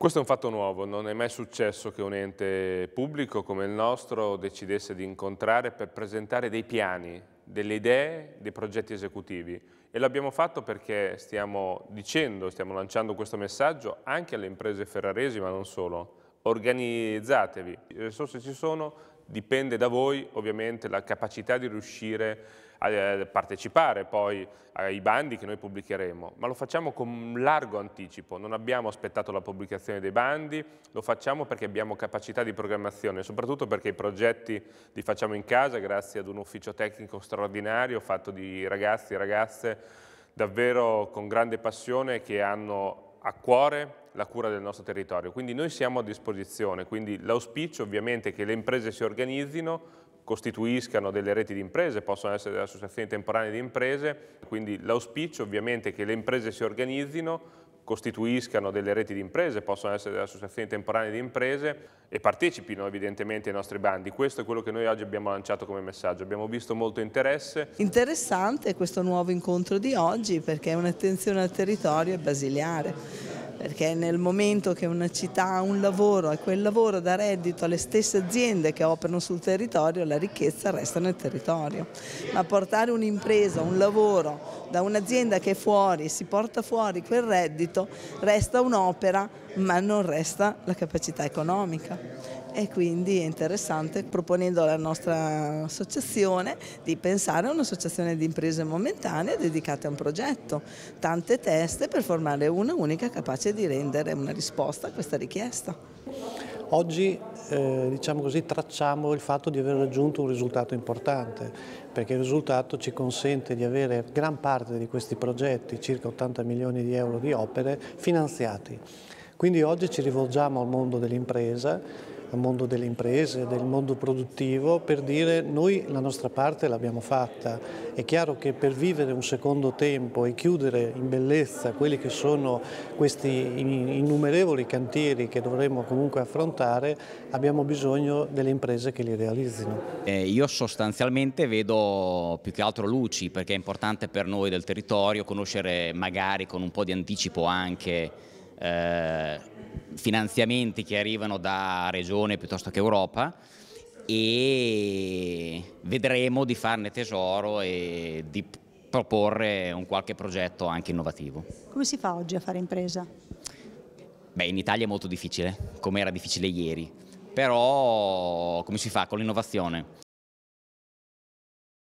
Questo è un fatto nuovo, non è mai successo che un ente pubblico come il nostro decidesse di incontrare per presentare dei piani, delle idee, dei progetti esecutivi e l'abbiamo fatto perché stiamo dicendo, stiamo lanciando questo messaggio anche alle imprese ferraresi ma non solo, organizzatevi, le risorse ci sono, Dipende da voi ovviamente la capacità di riuscire a eh, partecipare poi ai bandi che noi pubblicheremo, ma lo facciamo con un largo anticipo, non abbiamo aspettato la pubblicazione dei bandi, lo facciamo perché abbiamo capacità di programmazione, soprattutto perché i progetti li facciamo in casa grazie ad un ufficio tecnico straordinario fatto di ragazzi e ragazze davvero con grande passione che hanno a cuore la cura del nostro territorio, quindi noi siamo a disposizione, quindi l'auspicio ovviamente è che le imprese si organizzino, costituiscano delle reti di imprese, possono essere delle associazioni temporanee di imprese, quindi l'auspicio ovviamente è che le imprese si organizzino, costituiscano delle reti di imprese, possono essere delle associazioni temporanee di imprese e partecipino evidentemente ai nostri bandi. Questo è quello che noi oggi abbiamo lanciato come messaggio, abbiamo visto molto interesse. Interessante questo nuovo incontro di oggi perché un'attenzione al territorio è basiliare perché nel momento che una città ha un lavoro e quel lavoro dà reddito alle stesse aziende che operano sul territorio, la ricchezza resta nel territorio. Ma portare un'impresa, un lavoro da un'azienda che è fuori, e si porta fuori quel reddito, resta un'opera ma non resta la capacità economica e quindi è interessante proponendo alla nostra associazione di pensare a un'associazione di imprese momentanee dedicate a un progetto, tante teste per formare una unica capace capace di rendere una risposta a questa richiesta. Oggi eh, diciamo così, tracciamo il fatto di aver raggiunto un risultato importante, perché il risultato ci consente di avere gran parte di questi progetti, circa 80 milioni di euro di opere, finanziati. Quindi oggi ci rivolgiamo al mondo dell'impresa al mondo delle imprese, del mondo produttivo, per dire noi la nostra parte l'abbiamo fatta. È chiaro che per vivere un secondo tempo e chiudere in bellezza quelli che sono questi innumerevoli cantieri che dovremmo comunque affrontare, abbiamo bisogno delle imprese che li realizzino. Eh, io sostanzialmente vedo più che altro luci, perché è importante per noi del territorio conoscere magari con un po' di anticipo anche eh, finanziamenti che arrivano da regione piuttosto che Europa e vedremo di farne tesoro e di proporre un qualche progetto anche innovativo. Come si fa oggi a fare impresa? Beh, in Italia è molto difficile, come era difficile ieri, però come si fa con l'innovazione?